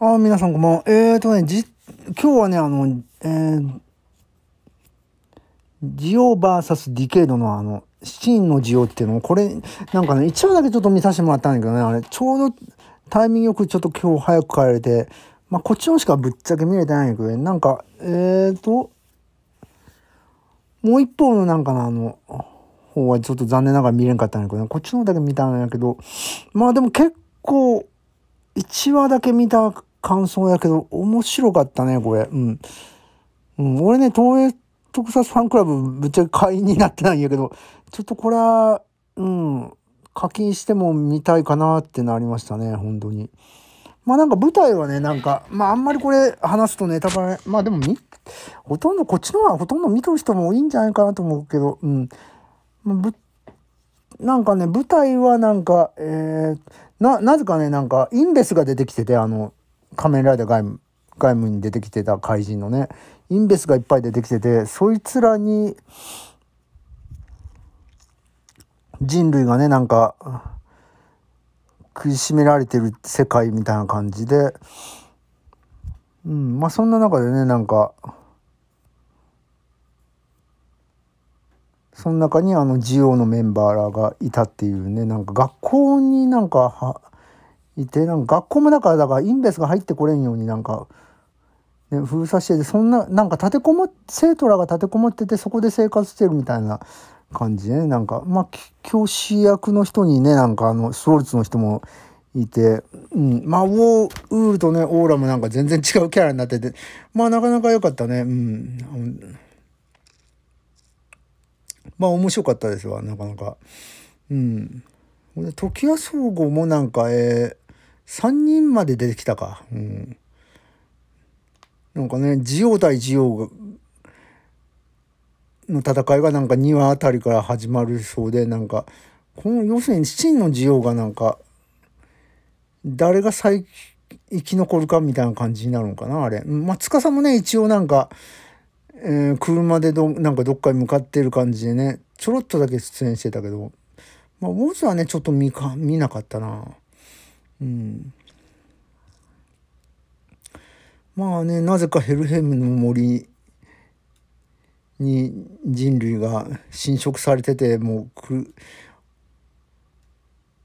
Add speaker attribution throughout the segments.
Speaker 1: ああ、皆さんこんばんは。えーとね、じ、今日はね、あの、えー、ジオサスディケードのあの、シーンのジオっていうのを、これ、なんかね、1話だけちょっと見させてもらったんだけどね、あれ、ちょうどタイミングよくちょっと今日早く帰れて、まあ、こっちのしかぶっちゃけ見れてないんだけどね、なんか、えーと、もう一方のなんかのあの、方はちょっと残念ながら見れんかったんだけどね、こっちの方だけ見たんだけど、まあでも結構、1話だけ見た感想やけど、面白かったね、これ。うん。うん、俺ね、東映特撮ファンクラブぶっちゃけ会員になってないんやけど、ちょっとこれは、うん、課金しても見たいかなってなりましたね、本当に。まあなんか舞台はね、なんか、まああんまりこれ話すとネタバレ、まあでも見、ほとんどこっちのはほとんど見とる人も多いんじゃないかなと思うけど、うん。まあ、ぶなんかね、舞台はなんか、えー、な、なぜかね、なんか、インベスが出てきてて、あの、仮面ライダー外務外務に出てきてた怪人のねインベスがいっぱい出てきててそいつらに人類がねなんか食いしめられてる世界みたいな感じで、うんまあ、そんな中でねなんかその中にあの GO のメンバーらがいたっていうねなんか学校になんかはいてなんか学校もだからだからインベスが入ってこれんようになんか、ね、封鎖しててそんななんか立てこも生徒らが立てこもっててそこで生活してるみたいな感じねなんかまあ教師役の人にねなんかあのスウォルツの人もいて、うん、まあウォーウールとねオーラもなんか全然違うキャラになっててまあなかなか良かったねうん。まあ面白かったですわなかなか。うん。時矢総合もなんかえー3人まで出てきたか。うん。なんかね、ジオ対ジオの戦いがなんか2話あたりから始まるそうで、なんか、この要するに真のジオがなんか、誰が最、生き残るかみたいな感じになるのかな、あれ。まあ、司もね、一応なんか、えー、車でど、なんかどっかに向かってる感じでね、ちょろっとだけ出演してたけど、まあ、ウォーズはね、ちょっと見か、見なかったな。うん。まあね、なぜかヘルヘムの森に人類が侵食されてて、もうく、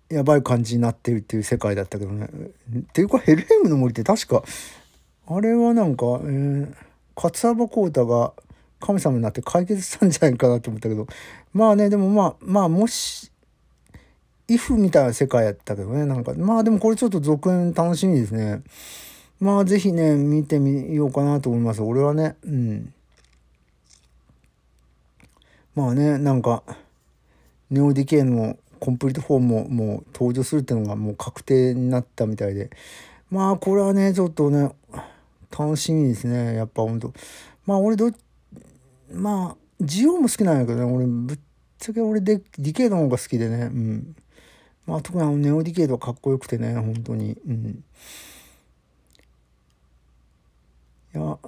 Speaker 1: やばい感じになってるっていう世界だったけどね。っていうか、ヘルヘムの森って確か、あれはなんか、えー、バコ浩太が神様になって解決したんじゃないかなと思ったけど、まあね、でもまあ、まあ、もし、イフみたいな世界やったけどね、なんか。まあでもこれちょっと続編楽しみですね。まあ是非ね、見てみようかなと思います。俺はね、うん。まあね、なんか、ネオディケイのコンプリートフォ4ももう登場するっていうのがもう確定になったみたいで。まあこれはね、ちょっとね、楽しみですね。やっぱほんと。まあ俺ど、まあ、ジオも好きなんやけどね、俺ぶっちゃけ俺でディケイの方が好きでね、うん。まあ、特にあのネオディケイドはかっこよくてね本当にうんいやちょ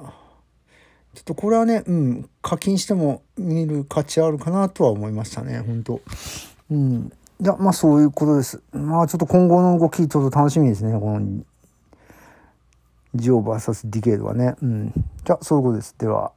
Speaker 1: っとこれはね、うん、課金しても見る価値あるかなとは思いましたね本当うんいやまあそういうことですまあちょっと今後の動きちょっと楽しみですねこのジオ VS ディケイドはねうんじゃあそういうことですでは